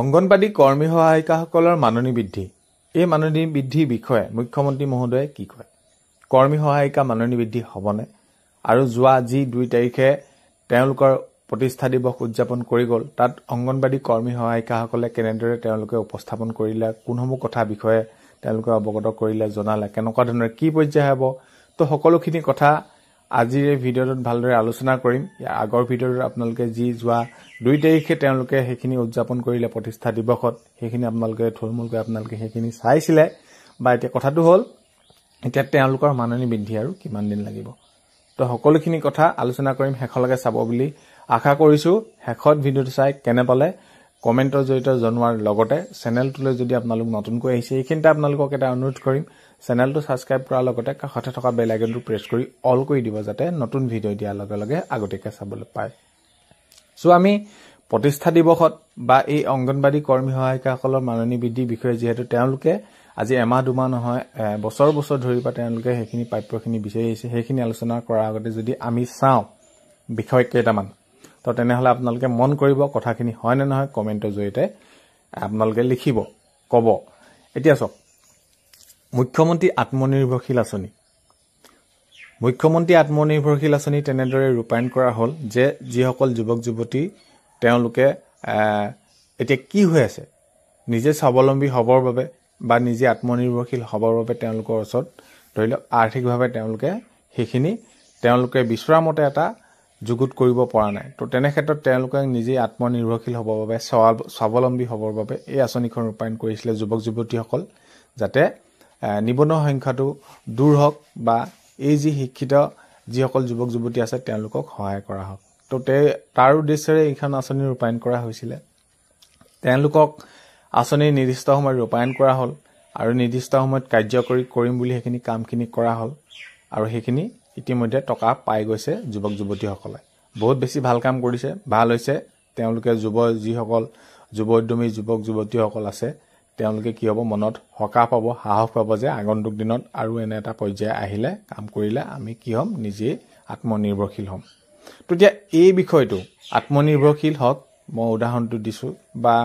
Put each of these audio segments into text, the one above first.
অংগনবাদী কৰ্মী সহায়িকাসকলৰ মাননি বৃদ্ধি এই মাননি বৃদ্ধিৰ বিষয়ে মুখ্যমন্ত্ৰী মহোদয়ে কি কয় কৰ্মী সহায়িকা মাননি বৃদ্ধি হ'বনে আৰু যোৱা যি দুই তাৰিখে তেওঁলোকৰ প্ৰতিষ্ঠা দিৱস উদযাপন কৰি গ'ল তাত অংগনবাদী কৰ্মী সহায়িকাসকলে কেনেদৰে তেওঁলোকে উপস্থাপন কৰিলে কোনসমূহ কথা বিষয়ে তেওঁলোকে অৱগত কৰিলে জনালে কেনেকুৱা ধৰণৰ কি পৰ্যায় হ'ব তো সকলোখিনি কথা আজিৰ এই ভিডিঅ'টোত ভালদৰে আলোচনা কৰিম ইয়াৰ আগৰ ভিডিঅ'টোত আপোনালোকে যি যোৱা দুই তাৰিখে তেওঁলোকে সেইখিনি উদযাপন কৰিলে প্ৰতিষ্ঠা দিৱসত সেইখিনি আপোনালোকে থলমূলকৈ আপোনালোকে সেইখিনি চাইছিলে বা এতিয়া কথাটো হ'ল এতিয়া তেওঁলোকৰ মাননি বৃদ্ধি আৰু কিমান দিন লাগিব তো সকলোখিনি কথা আলোচনা কৰিম শেষলৈকে চাব বুলি আশা কৰিছোঁ শেষত ভিডিঅ'টো চাই কেনে পালে কমেণ্টৰ জৰিয়তে জনোৱাৰ লগতে চেনেলটোলৈ যদি আপোনালোক নতুনকৈ আহিছে এইখিনিতে আপোনালোকক এটা অনুৰোধ কৰিম চেনেলটো ছাবস্ক্ৰাইব কৰাৰ লগতে কাষতে থকা বেল আইকনটো প্ৰেছ কৰি অল কৰি দিব যাতে নতুন ভিডিঅ' দিয়াৰ লগে লগে আগতীয়াকৈ চাবলৈ পায় চ' আমি প্ৰতিষ্ঠা দিৱসত বা এই অংগনবাদী কৰ্মী সহায়িকাসকলৰ মাননী বৃদ্ধিৰ বিষয়ে যিহেতু তেওঁলোকে আজি এমাহ দুমাহ নহয় বছৰ বছৰ ধৰি বা তেওঁলোকে সেইখিনি প্ৰাপ্যখিনি বিচাৰি আহিছে সেইখিনি আলোচনা কৰাৰ আগতে যদি আমি চাওঁ বিষয় কেইটামান তো তেনেহ'লে আপোনালোকে মন কৰিব কথাখিনি হয় নে নহয় কমেণ্টৰ জৰিয়তে আপোনালোকে লিখিব ক'ব এতিয়া চাওক মুখ্যমন্ত্ৰী আত্মনিৰ্ভৰশীল আঁচনি মুখ্যমন্ত্ৰী আত্মনিৰ্ভৰশীল আঁচনি তেনেদৰে ৰূপায়ণ কৰা হ'ল যে যিসকল যুৱক যুৱতী তেওঁলোকে এতিয়া কি হৈ আছে নিজে স্বাৱলম্বী হ'বৰ বাবে বা নিজে আত্মনিৰ্ভৰশীল হ'বৰ বাবে তেওঁলোকৰ ওচৰত ধৰি লওক আৰ্থিকভাৱে তেওঁলোকে সেইখিনি তেওঁলোকে বিচৰা মতে এটা যুগুত কৰিব পৰা নাই তো তেনে ক্ষেত্ৰত তেওঁলোকে নিজেই আত্মনিৰ্ভৰশীল হ'বৰ বাবে স্বাৱলম্বী হ'বৰ বাবে এই আঁচনিখন ৰূপায়ণ কৰিছিলে যুৱক যুৱতীসকল যাতে নিবনুৱা সংখ্যাটো দূৰ হওক বা এই যি শিক্ষিত যিসকল যুৱক যুৱতী আছে তেওঁলোকক সহায় কৰা হওক তো তে তাৰ উদ্দেশ্যেৰে এইখন আঁচনি ৰূপায়ণ কৰা হৈছিলে তেওঁলোকক আঁচনি নিৰ্দিষ্ট সময়ত ৰূপায়ণ কৰা হ'ল আৰু নিৰ্দিষ্ট সময়ত কাৰ্যকৰী কৰিম বুলি সেইখিনি কামখিনি কৰা হ'ল আৰু সেইখিনি ইতিমধ্যে টকা পাই গৈছে যুৱক যুৱতীসকলে বহুত বেছি ভাল কাম কৰিছে ভাল হৈছে তেওঁলোকে যুৱ যিসকল যুৱ উদ্যমী যুৱক যুৱতীসকল আছে তেওঁলোকে কি হ'ব মনত সকাহ পাব সাহস পাব যে আগন্তুক দিনত আৰু এনে এটা পৰ্যায় আহিলে কাম কৰিলে আমি কি হ'ম নিজেই আত্মনিৰ্ভৰশীল হ'ম তেতিয়া এই বিষয়টো আত্মনিৰ্ভৰশীল হওক মই উদাহৰণটো দিছোঁ বা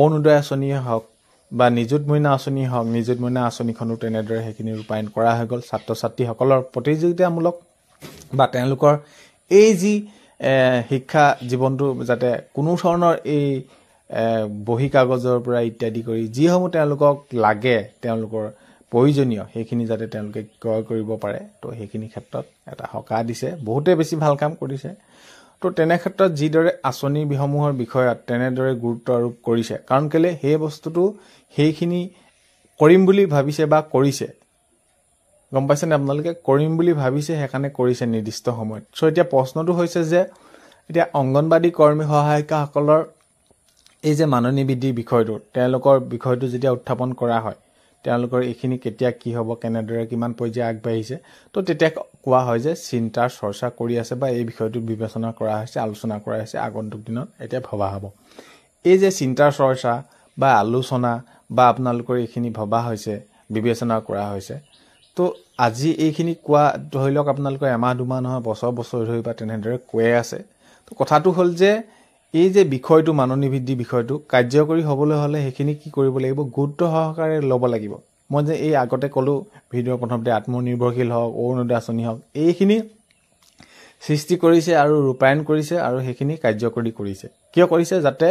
অৰুণোদয় আঁচনিয়ে হওক বা নিযুত মইনা আঁচনি হওক নিযুত মইনা আঁচনিখনো তেনেদৰে সেইখিনি ৰূপায়ণ কৰা হৈ গ'ল ছাত্ৰ ছাত্ৰীসকলৰ প্ৰতিযোগিতামূলক বা তেওঁলোকৰ এই যি শিক্ষা জীৱনটো যাতে কোনো ধৰণৰ এই বহী কাগজৰ পৰা ইত্যাদি কৰি যিসমূহ তেওঁলোকক লাগে তেওঁলোকৰ প্ৰয়োজনীয় সেইখিনি যাতে তেওঁলোকে ক্ৰয় কৰিব পাৰে তো সেইখিনি ক্ষেত্ৰত এটা সকাহ দিছে বহুতে বেছি ভাল কাম কৰিছে তো তেনে ক্ষেত্ৰত যিদৰে আঁচনিসমূহৰ বিষয়ত তেনেদৰে গুৰুত্ব আৰোপ কৰিছে কাৰণ কেলৈ সেই বস্তুটো সেইখিনি কৰিম বুলি ভাবিছে বা কৰিছে গম পাইছেনে আপোনালোকে কৰিম বুলি ভাবিছে সেইকাৰণে কৰিছে নিৰ্দিষ্ট সময়ত চ' এতিয়া প্ৰশ্নটো হৈছে যে এতিয়া অংগনবাদী কৰ্মী সহায়িকাসকলৰ এই যে মাননী বৃদ্ধিৰ বিষয়টো তেওঁলোকৰ বিষয়টো যেতিয়া উত্থাপন কৰা হয় তেওঁলোকৰ এইখিনি কেতিয়া কি হ'ব কেনেদৰে কিমান পৰ্যায় আগবাঢ়িছে তো তেতিয়া কোৱা হয় যে চিন্তাৰ চৰ্চা কৰি আছে বা এই বিষয়টো বিবেচনা কৰা হৈছে আলোচনা কৰা হৈছে আগন্তুক দিনত এতিয়া ভবা হ'ব এই যে চিন্তাৰ চৰ্চা বা আলোচনা বা আপোনালোকৰ এইখিনি ভবা হৈছে বিবেচনা কৰা হৈছে তো আজি এইখিনি কোৱা ধৰি লওক আপোনালোকৰ এমাহ দুমাহ নহয় বছৰ বছৰ ধৰি বা তেনেদৰে কৈয়ে আছে তো কথাটো হ'ল যে এই যে বিষয়টো মাননী বৃদ্ধি বিষয়টো কাৰ্যকৰী হ'বলৈ হ'লে সেইখিনি কি কৰিব লাগিব গুৰুত্ব সহকাৰে ল'ব লাগিব মই যে এই আগতে ক'লোঁ ভিডিঅ' প্ৰথমতে আত্মনিৰ্ভৰশীল হওক অৰুণোদয় আঁচনি হওক এইখিনি সৃষ্টি কৰিছে আৰু ৰূপায়ণ কৰিছে আৰু সেইখিনি কাৰ্যকৰী কৰিছে কিয় কৰিছে যাতে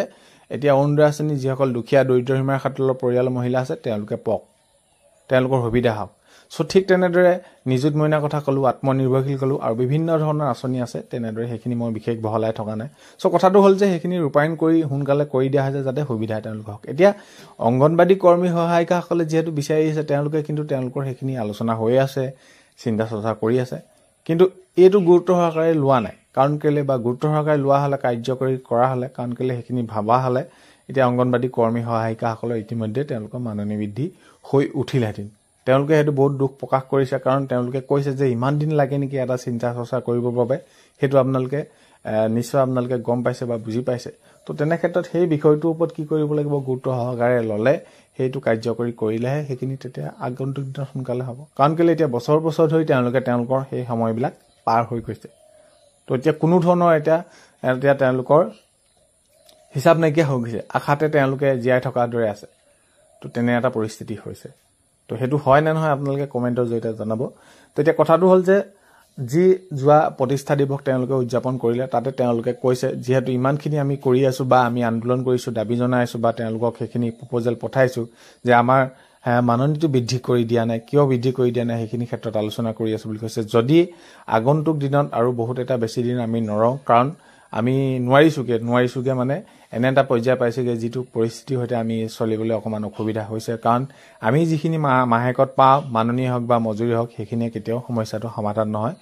এতিয়া অৰুণোদয় আঁচনি যিসকল দুখীয়া দৰিদ্ৰসীমাৰ সাতলৰ পৰিয়ালৰ মহিলা আছে তেওঁলোকে পাওক তেওঁলোকৰ সুবিধা হওক চ' ঠিক তেনেদৰে নিযুত মইনাৰ কথা ক'লোঁ আত্মনিৰ্ভৰশীল ক'লোঁ আৰু বিভিন্ন ধৰণৰ আঁচনি আছে তেনেদৰে সেইখিনি মই বিশেষ বহলাই থকা নাই চ' কথাটো হ'ল যে সেইখিনি ৰূপায়ণ কৰি সোনকালে কৰি দিয়া হৈছে যাতে সুবিধা তেওঁলোকে হওক এতিয়া অংগনবাদী কৰ্মী সহায়িকাসকলে যিহেতু বিচাৰি আহিছে তেওঁলোকে কিন্তু তেওঁলোকৰ সেইখিনি আলোচনা হৈ আছে চিন্তা চৰ্চা কৰি আছে কিন্তু এইটো গুৰুত্ব সহকাৰে লোৱা নাই কাৰণ কেলৈ বা গুৰুত্ব সহকাৰে লোৱা হ'লে কাৰ্যকৰী কৰা হ'লে কাৰণ কেলৈ সেইখিনি ভবা হ'লে এতিয়া অংগনবাদী কৰ্মী সহায়িকাসকলৰ ইতিমধ্যে তেওঁলোকৰ মাননি বৃদ্ধি হৈ উঠিলেহেঁতেন তেওঁলোকে সেইটো বহুত দুখ প্ৰকাশ কৰিছে কাৰণ তেওঁলোকে কৈছে যে ইমান দিন লাগে নেকি এটা চিন্তা চৰ্চা কৰিবৰ বাবে সেইটো আপোনালোকে নিশ্চয় আপোনালোকে গম পাইছে বা বুজি পাইছে তো তেনে ক্ষেত্ৰত সেই বিষয়টোৰ ওপৰত কি কৰিব লাগিব গুৰুত্ব সহকাৰে ল'লে সেইটো কাৰ্যকৰী কৰিলেহে সেইখিনি তেতিয়া আগন্তুক দিনত সোনকালে হ'ব কাৰণ কেলৈ এতিয়া বছৰ বছৰ ধৰি তেওঁলোকে তেওঁলোকৰ সেই সময়বিলাক পাৰ হৈ গৈছে তো এতিয়া কোনো ধৰণৰ এতিয়া এতিয়া তেওঁলোকৰ হিচাপ নাইকিয়া হৈ গৈছে আশাতে তেওঁলোকে জীয়াই থকাৰ দৰে আছে তো তেনে এটা পৰিস্থিতি হৈছে তো সেইটো হয় নে নহয় আপোনালোকে কমেণ্টৰ জৰিয়তে জনাব তো এতিয়া কথাটো হ'ল যে যি যোৱা প্ৰতিষ্ঠা দিৱস তেওঁলোকে উদযাপন কৰিলে তাতে তেওঁলোকে কৈছে যিহেতু ইমানখিনি আমি কৰি আছোঁ বা আমি আন্দোলন কৰিছোঁ দাবী জনাই আছোঁ বা তেওঁলোকক সেইখিনি প্ৰপজেল পঠাইছোঁ যে আমাৰ মাননীটো বৃদ্ধি কৰি দিয়া নাই কিয় বৃদ্ধি কৰি দিয়া নাই সেইখিনি ক্ষেত্ৰত আলোচনা কৰি আছোঁ বুলি কৈছে যদি আগন্তুক দিনত আৰু বহুত এটা বেছি দিন আমি নৰওঁ কাৰণ আমি নোৱাৰিছোঁগৈ নোৱাৰিছোঁগৈ মানে এনে এটা পৰ্যায় পাইছোঁগৈ যিটো পৰিস্থিতিৰ সৈতে আমি চলিবলৈ অকণমান অসুবিধা হৈছে কাৰণ আমি যিখিনি মা মাহেকত পাওঁ মাননী হওক বা মজুৰি হওক সেইখিনিয়ে কেতিয়াও সমস্যাটো সমাধান নহয়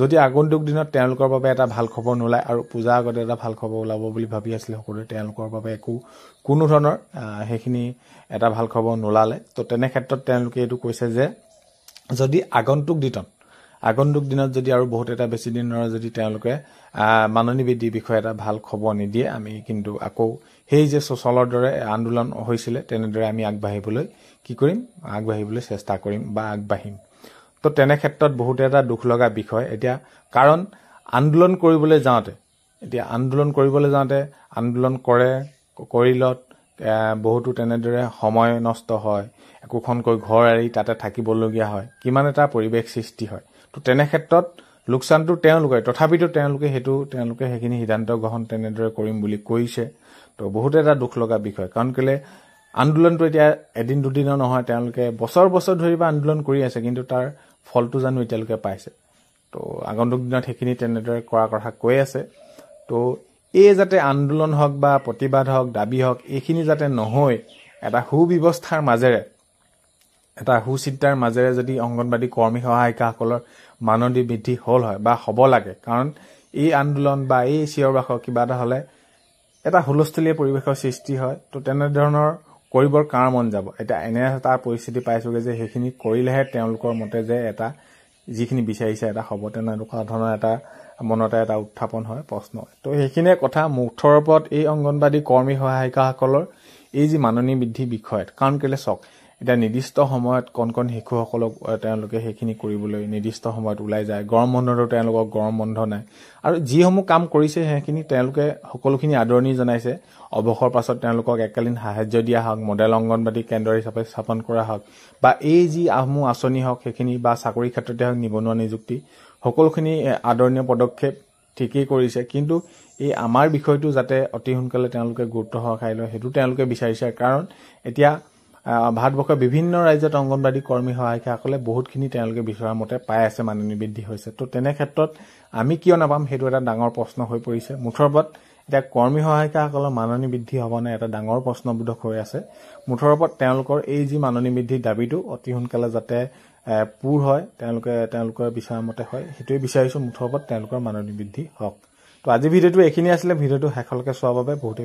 যদি আগন্তুক দিনত তেওঁলোকৰ বাবে এটা ভাল খবৰ নোলায় আৰু পূজাৰ আগতে এটা ভাল খবৰ ওলাব বুলি ভাবি আছিলে সকলোৱে তেওঁলোকৰ বাবে একো কোনো ধৰণৰ সেইখিনি এটা ভাল খবৰ নোলালে তো তেনে ক্ষেত্ৰত তেওঁলোকে এইটো কৈছে যে যদি আগন্তুক দিনত আগন্তুক দিনত যদি আৰু বহুত এটা বেছি দিনৰ যদি তেওঁলোকে মাননী বৃদ্ধিৰ বিষয়ে এটা ভাল খবৰ নিদিয়ে আমি কিন্তু আকৌ সেই যে চচলৰ দৰে আন্দোলন হৈছিলে তেনেদৰে আমি আগবাঢ়িবলৈ কি কৰিম আগবাঢ়িবলৈ চেষ্টা কৰিম বা আগবাঢ়িম তো তেনে ক্ষেত্ৰত বহুতে এটা দুখ লগা বিষয় এতিয়া কাৰণ আন্দোলন কৰিবলৈ যাওঁতে এতিয়া আন্দোলন কৰিবলৈ যাওঁতে আন্দোলন কৰে কৰিলত বহুতো তেনেদৰে সময় নষ্ট হয় একোখনকৈ ঘৰ এৰি তাতে থাকিবলগীয়া হয় কিমান এটা পৰিৱেশ সৃষ্টি হয় তো ক্ষেত্ৰত লোকচানটো তেওঁলোকে তথাপিতো তেওঁলোকে সেইটো তেওঁলোকে সেইখিনি সিদ্ধান্ত গ্ৰহণ তেনেদৰে কৰিম বুলি কৈছে তো বহুত এটা দুখ লগা বিষয় কাৰণ কেলে আন্দোলনটো এতিয়া এদিন দুদিনৰ নহয় তেওঁলোকে বছৰ বছৰ ধৰি বা আন্দোলন কৰি আছে কিন্তু তাৰ ফলটো জানো এতিয়ালৈকে পাইছে তো আগন্তুক দিনত সেইখিনি তেনেদৰে কৰাৰ কথা কৈ আছে তো এই যাতে আন্দোলন হওক বা প্ৰতিবাদ হওক দাবী হওক এইখিনি যাতে নহৈ এটা সু ব্যৱস্থাৰ মাজেৰে এটা সুচিন্তাৰ মাজেৰে যদি অংগনবাদী কৰ্মী সহায়িকাসকলৰ মানদী বৃদ্ধি হ'ল হয় বা হ'ব লাগে কাৰণ এই আন্দোলন বা এই চিঞৰ বাখৰ কিবা এটা হ'লে এটা হুলস্থলীয়া পৰিৱেশৰ সৃষ্টি হয় ত' তেনেধৰণৰ কৰিবৰ কাৰ মন যাব এতিয়া এনে এটা পৰিস্থিতি পাইছোগৈ যে সেইখিনি কৰিলেহে তেওঁলোকৰ মতে যে এটা যিখিনি বিচাৰিছে এটা হ'ব তেনেকুৱা ধৰণৰ এটা মনতে এটা উত্থাপন হয় প্ৰশ্ন ত' সেইখিনিয়ে কথা মুঠৰ ওপৰত এই অংগনবাদী কৰ্মী সহায়িকাসকলৰ এই যি মাননী বৃদ্ধি বিষয়ত কাৰণ কেলৈ চাওক এতিয়া নিৰ্দিষ্ট সময়ত কণ কণ শিশুসকলক তেওঁলোকে সেইখিনি কৰিবলৈ নিৰ্দিষ্ট সময়ত ওলাই যায় গৰম বন্ধটো তেওঁলোকক গৰম বন্ধ নাই আৰু যিসমূহ কাম কৰিছে সেইখিনি তেওঁলোকে সকলোখিনি আদৰণি জনাইছে অৱসৰ পাছত তেওঁলোকক এককালীন সাহায্য দিয়া হওক মডেল অংগনবাদী কেন্দ্ৰ হিচাপে স্থাপন কৰা হওক বা এই যিসমূহ আঁচনি হওক সেইখিনি বা চাকৰিৰ ক্ষেত্ৰতে হওক নিবনুৱা নিযুক্তি সকলোখিনি আদৰণীয় পদক্ষেপ ঠিকেই কৰিছে কিন্তু এই আমাৰ বিষয়টো যাতে অতি সোনকালে তেওঁলোকে গুৰুত্ব সহকাৰে লয় সেইটো তেওঁলোকে বিচাৰিছে কাৰণ এতিয়া ভাৰতবৰ্ষৰ বিভিন্ন ৰাজ্যত অংগনবাদী কৰ্মী সহায়িকাসকলে বহুতখিনি তেওঁলোকে বিচৰা মতে পাই আছে মাননি বৃদ্ধি হৈছে তো তেনে ক্ষেত্ৰত আমি কিয় নাপাম সেইটো এটা ডাঙৰ প্ৰশ্ন হৈ পৰিছে মুঠৰ ওপৰত এতিয়া কৰ্মী সহায়িকাসকলৰ মাননি বৃদ্ধি হ'বনে এটা ডাঙৰ প্ৰশ্নবোধক হৈ আছে মুঠৰ ওপৰত তেওঁলোকৰ এই যি মাননি বৃদ্ধিৰ দাবীটো অতি সোনকালে যাতে পূৰ হয় তেওঁলোকে তেওঁলোকৰ বিচৰা মতে হয় সেইটোৱে বিচাৰিছোঁ মুঠৰ ওপৰত তেওঁলোকৰ মাননি বৃদ্ধি হওক ত' আজি ভিডিঅ'টো এইখিনি আছিলে ভিডিঅ'টো শেষলৈকে চোৱাৰ বাবে বহুতেই